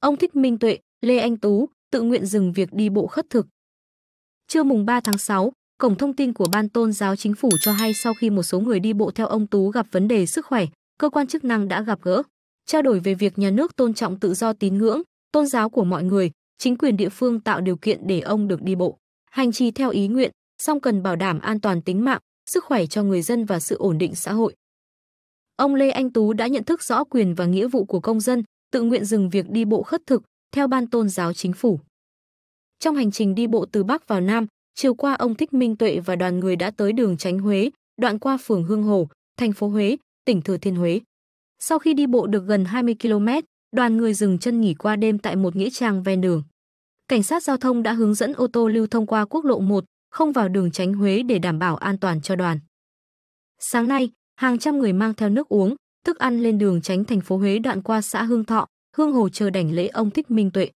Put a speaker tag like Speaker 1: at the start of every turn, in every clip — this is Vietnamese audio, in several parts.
Speaker 1: Ông Thích Minh Tuệ, Lê Anh Tú tự nguyện dừng việc đi bộ khất thực. Trưa mùng 3 tháng 6, cổng thông tin của Ban Tôn giáo Chính phủ cho hay sau khi một số người đi bộ theo ông Tú gặp vấn đề sức khỏe, cơ quan chức năng đã gặp gỡ, trao đổi về việc nhà nước tôn trọng tự do tín ngưỡng, tôn giáo của mọi người, chính quyền địa phương tạo điều kiện để ông được đi bộ, hành trì theo ý nguyện, song cần bảo đảm an toàn tính mạng, sức khỏe cho người dân và sự ổn định xã hội. Ông Lê Anh Tú đã nhận thức rõ quyền và nghĩa vụ của công dân, tự nguyện dừng việc đi bộ khất thực theo ban tôn giáo chính phủ. Trong hành trình đi bộ từ Bắc vào Nam, chiều qua ông Thích Minh Tuệ và đoàn người đã tới đường Tránh Huế, đoạn qua phường Hương Hồ, thành phố Huế, tỉnh Thừa Thiên Huế. Sau khi đi bộ được gần 20 km, đoàn người dừng chân nghỉ qua đêm tại một nghĩa trang ven đường. Cảnh sát giao thông đã hướng dẫn ô tô lưu thông qua quốc lộ 1, không vào đường tránh Huế để đảm bảo an toàn cho đoàn. Sáng nay, hàng trăm người mang theo nước uống, thức ăn lên đường tránh thành phố Huế đoạn qua xã Hương Thọ, Hương Hồ chờ đảnh lễ ông Thích Minh Tuệ.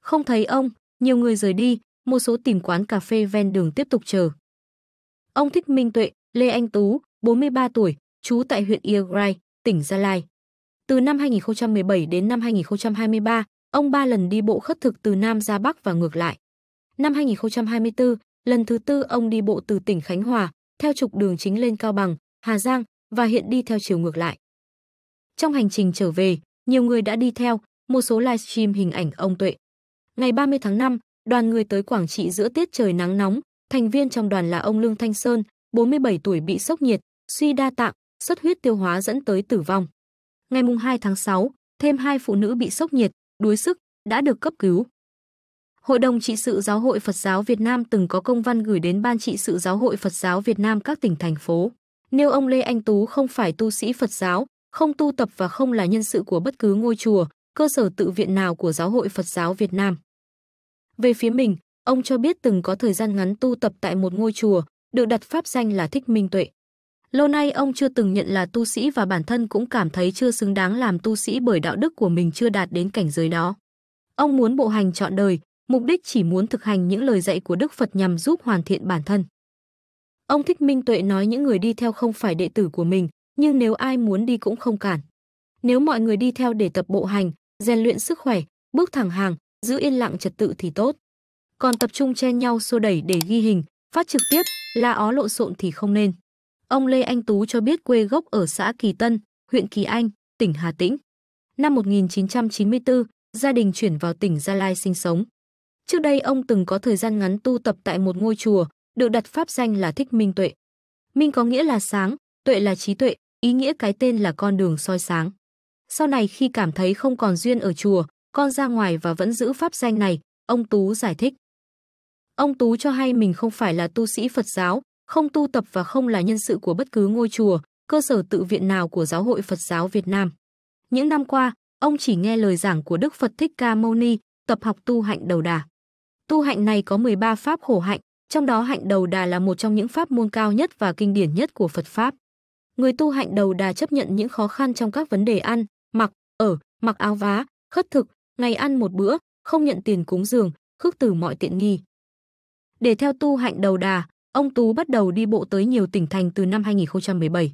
Speaker 1: Không thấy ông, nhiều người rời đi, một số tìm quán cà phê ven đường tiếp tục chờ. Ông Thích Minh Tuệ, Lê Anh Tú, 43 tuổi, trú tại huyện Iagrai, tỉnh Gia Lai. Từ năm 2017 đến năm 2023, ông ba lần đi bộ khất thực từ Nam ra Bắc và ngược lại. Năm 2024, lần thứ tư ông đi bộ từ tỉnh Khánh Hòa, theo trục đường chính lên Cao Bằng, Hà Giang, và hiện đi theo chiều ngược lại. Trong hành trình trở về, nhiều người đã đi theo, một số livestream hình ảnh ông Tuệ. Ngày 30 tháng 5, đoàn người tới Quảng Trị giữa tiết trời nắng nóng, thành viên trong đoàn là ông Lương Thanh Sơn, 47 tuổi bị sốc nhiệt, suy đa tạng, xuất huyết tiêu hóa dẫn tới tử vong. Ngày 2 tháng 6, thêm hai phụ nữ bị sốc nhiệt, đuối sức, đã được cấp cứu. Hội đồng trị sự Giáo hội Phật giáo Việt Nam từng có công văn gửi đến Ban trị sự Giáo hội Phật giáo Việt Nam các tỉnh thành phố. Nếu ông Lê Anh Tú không phải tu sĩ Phật giáo, không tu tập và không là nhân sự của bất cứ ngôi chùa, cơ sở tự viện nào của Giáo hội Phật giáo Việt Nam. Về phía mình, ông cho biết từng có thời gian ngắn tu tập tại một ngôi chùa, được đặt pháp danh là Thích Minh Tuệ. Lâu nay ông chưa từng nhận là tu sĩ và bản thân cũng cảm thấy chưa xứng đáng làm tu sĩ bởi đạo đức của mình chưa đạt đến cảnh giới đó. Ông muốn bộ hành trọn đời, mục đích chỉ muốn thực hành những lời dạy của Đức Phật nhằm giúp hoàn thiện bản thân. Ông Thích Minh Tuệ nói những người đi theo không phải đệ tử của mình, nhưng nếu ai muốn đi cũng không cản. Nếu mọi người đi theo để tập bộ hành, rèn luyện sức khỏe, bước thẳng hàng, giữ yên lặng trật tự thì tốt. Còn tập trung chen nhau xô đẩy để ghi hình, phát trực tiếp, la ó lộn xộn thì không nên. Ông Lê Anh Tú cho biết quê gốc ở xã Kỳ Tân, huyện Kỳ Anh, tỉnh Hà Tĩnh. Năm 1994, gia đình chuyển vào tỉnh Gia Lai sinh sống. Trước đây ông từng có thời gian ngắn tu tập tại một ngôi chùa, được đặt pháp danh là Thích Minh Tuệ. Minh có nghĩa là sáng, tuệ là trí tuệ, ý nghĩa cái tên là con đường soi sáng. Sau này khi cảm thấy không còn duyên ở chùa, con ra ngoài và vẫn giữ pháp danh này, ông Tú giải thích. Ông Tú cho hay mình không phải là tu sĩ Phật giáo, không tu tập và không là nhân sự của bất cứ ngôi chùa, cơ sở tự viện nào của Giáo hội Phật giáo Việt Nam. Những năm qua, ông chỉ nghe lời giảng của Đức Phật Thích Ca Mâu Ni, tập học tu hạnh đầu đà. Tu hạnh này có 13 pháp khổ hạnh, trong đó hạnh đầu đà là một trong những pháp môn cao nhất và kinh điển nhất của Phật Pháp. Người tu hạnh đầu đà chấp nhận những khó khăn trong các vấn đề ăn, mặc, ở, mặc áo vá, khất thực, ngày ăn một bữa, không nhận tiền cúng dường, khước từ mọi tiện nghi. Để theo tu hạnh đầu đà, ông Tú bắt đầu đi bộ tới nhiều tỉnh thành từ năm 2017.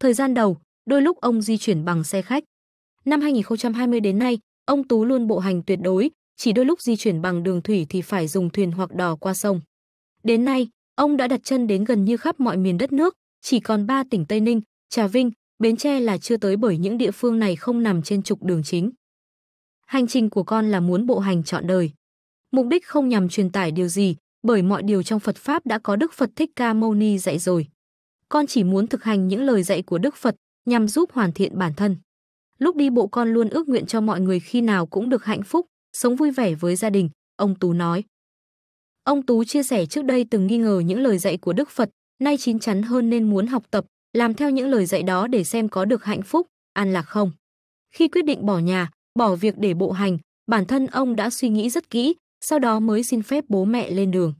Speaker 1: Thời gian đầu, đôi lúc ông di chuyển bằng xe khách. Năm 2020 đến nay, ông Tú luôn bộ hành tuyệt đối, chỉ đôi lúc di chuyển bằng đường thủy thì phải dùng thuyền hoặc đò qua sông. Đến nay, ông đã đặt chân đến gần như khắp mọi miền đất nước, chỉ còn ba tỉnh Tây Ninh, Trà Vinh, Bến Tre là chưa tới bởi những địa phương này không nằm trên trục đường chính. Hành trình của con là muốn bộ hành chọn đời. Mục đích không nhằm truyền tải điều gì, bởi mọi điều trong Phật Pháp đã có Đức Phật Thích Ca Mâu Ni dạy rồi. Con chỉ muốn thực hành những lời dạy của Đức Phật nhằm giúp hoàn thiện bản thân. Lúc đi bộ con luôn ước nguyện cho mọi người khi nào cũng được hạnh phúc, sống vui vẻ với gia đình, ông Tú nói. Ông Tú chia sẻ trước đây từng nghi ngờ những lời dạy của Đức Phật, nay chín chắn hơn nên muốn học tập, làm theo những lời dạy đó để xem có được hạnh phúc, an lạc không. Khi quyết định bỏ nhà, bỏ việc để bộ hành, bản thân ông đã suy nghĩ rất kỹ, sau đó mới xin phép bố mẹ lên đường.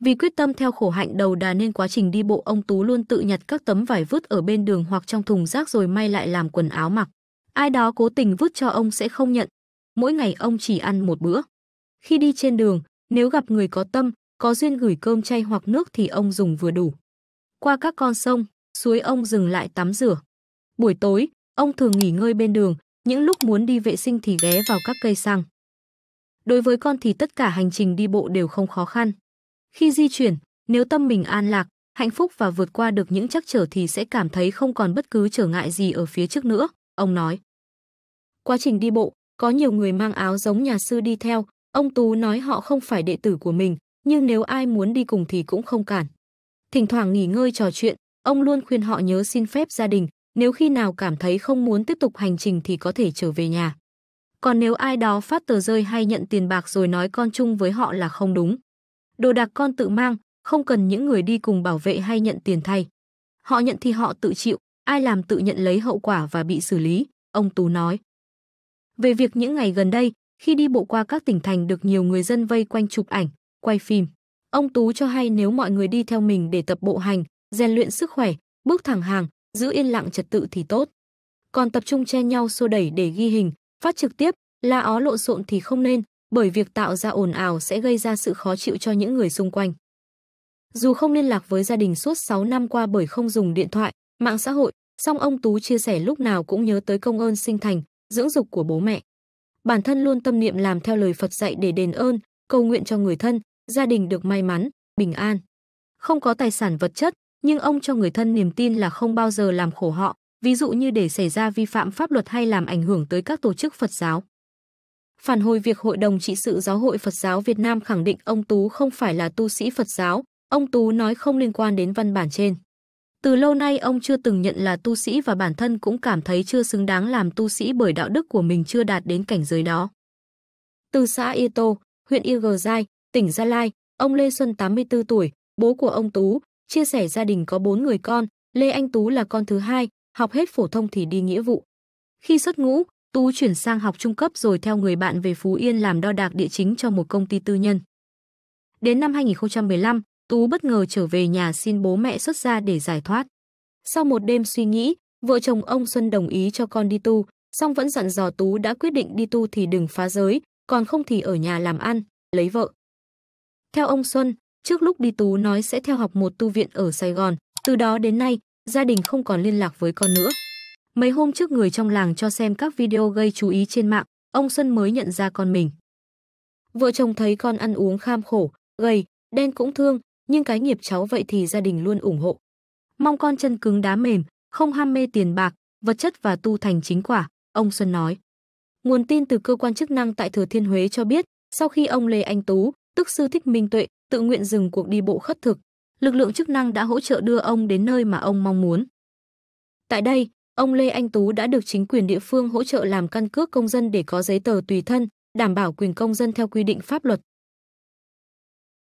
Speaker 1: Vì quyết tâm theo khổ hạnh đầu đà nên quá trình đi bộ ông Tú luôn tự nhặt các tấm vải vứt ở bên đường hoặc trong thùng rác rồi may lại làm quần áo mặc. Ai đó cố tình vứt cho ông sẽ không nhận. Mỗi ngày ông chỉ ăn một bữa. Khi đi trên đường, nếu gặp người có tâm, có duyên gửi cơm chay hoặc nước thì ông dùng vừa đủ. Qua các con sông, suối ông dừng lại tắm rửa. Buổi tối, ông thường nghỉ ngơi bên đường, những lúc muốn đi vệ sinh thì ghé vào các cây xăng. Đối với con thì tất cả hành trình đi bộ đều không khó khăn. Khi di chuyển, nếu tâm mình an lạc, hạnh phúc và vượt qua được những trắc trở thì sẽ cảm thấy không còn bất cứ trở ngại gì ở phía trước nữa, ông nói. Quá trình đi bộ, có nhiều người mang áo giống nhà sư đi theo, Ông Tú nói họ không phải đệ tử của mình, nhưng nếu ai muốn đi cùng thì cũng không cản. Thỉnh thoảng nghỉ ngơi trò chuyện, ông luôn khuyên họ nhớ xin phép gia đình, nếu khi nào cảm thấy không muốn tiếp tục hành trình thì có thể trở về nhà. Còn nếu ai đó phát tờ rơi hay nhận tiền bạc rồi nói con chung với họ là không đúng. Đồ đạc con tự mang, không cần những người đi cùng bảo vệ hay nhận tiền thay. Họ nhận thì họ tự chịu, ai làm tự nhận lấy hậu quả và bị xử lý, ông Tú nói. Về việc những ngày gần đây, khi đi bộ qua các tỉnh thành được nhiều người dân vây quanh chụp ảnh, quay phim. Ông Tú cho hay nếu mọi người đi theo mình để tập bộ hành, rèn luyện sức khỏe, bước thẳng hàng, giữ yên lặng trật tự thì tốt. Còn tập trung che nhau xô đẩy để ghi hình, phát trực tiếp, la ó lộn xộn thì không nên, bởi việc tạo ra ồn ào sẽ gây ra sự khó chịu cho những người xung quanh. Dù không liên lạc với gia đình suốt 6 năm qua bởi không dùng điện thoại, mạng xã hội, song ông Tú chia sẻ lúc nào cũng nhớ tới công ơn sinh thành, dưỡng dục của bố mẹ bản thân luôn tâm niệm làm theo lời Phật dạy để đền ơn, cầu nguyện cho người thân, gia đình được may mắn, bình an. Không có tài sản vật chất, nhưng ông cho người thân niềm tin là không bao giờ làm khổ họ, ví dụ như để xảy ra vi phạm pháp luật hay làm ảnh hưởng tới các tổ chức Phật giáo. Phản hồi việc Hội đồng trị sự Giáo hội Phật giáo Việt Nam khẳng định ông Tú không phải là tu sĩ Phật giáo, ông Tú nói không liên quan đến văn bản trên. Từ lâu nay ông chưa từng nhận là tu sĩ và bản thân cũng cảm thấy chưa xứng đáng làm tu sĩ bởi đạo đức của mình chưa đạt đến cảnh giới đó. Từ xã Y Tô, huyện Y Gờ Giai, tỉnh Gia Lai, ông Lê Xuân 84 tuổi, bố của ông Tú, chia sẻ gia đình có 4 người con, Lê Anh Tú là con thứ hai, học hết phổ thông thì đi nghĩa vụ. Khi xuất ngũ, Tú chuyển sang học trung cấp rồi theo người bạn về Phú Yên làm đo đạc địa chính cho một công ty tư nhân. Đến năm 2015, Tú bất ngờ trở về nhà xin bố mẹ xuất gia để giải thoát. Sau một đêm suy nghĩ, vợ chồng ông Xuân đồng ý cho con đi tu, song vẫn dặn dò Tú đã quyết định đi tu thì đừng phá giới, còn không thì ở nhà làm ăn, lấy vợ. Theo ông Xuân, trước lúc đi Tú nói sẽ theo học một tu viện ở Sài Gòn, từ đó đến nay, gia đình không còn liên lạc với con nữa. Mấy hôm trước người trong làng cho xem các video gây chú ý trên mạng, ông Xuân mới nhận ra con mình. Vợ chồng thấy con ăn uống kham khổ, gầy, đen cũng thương, nhưng cái nghiệp cháu vậy thì gia đình luôn ủng hộ. Mong con chân cứng đá mềm, không ham mê tiền bạc, vật chất và tu thành chính quả, ông Xuân nói. Nguồn tin từ cơ quan chức năng tại Thừa Thiên Huế cho biết, sau khi ông Lê Anh Tú, tức sư thích minh tuệ, tự nguyện dừng cuộc đi bộ khất thực, lực lượng chức năng đã hỗ trợ đưa ông đến nơi mà ông mong muốn. Tại đây, ông Lê Anh Tú đã được chính quyền địa phương hỗ trợ làm căn cước công dân để có giấy tờ tùy thân, đảm bảo quyền công dân theo quy định pháp luật,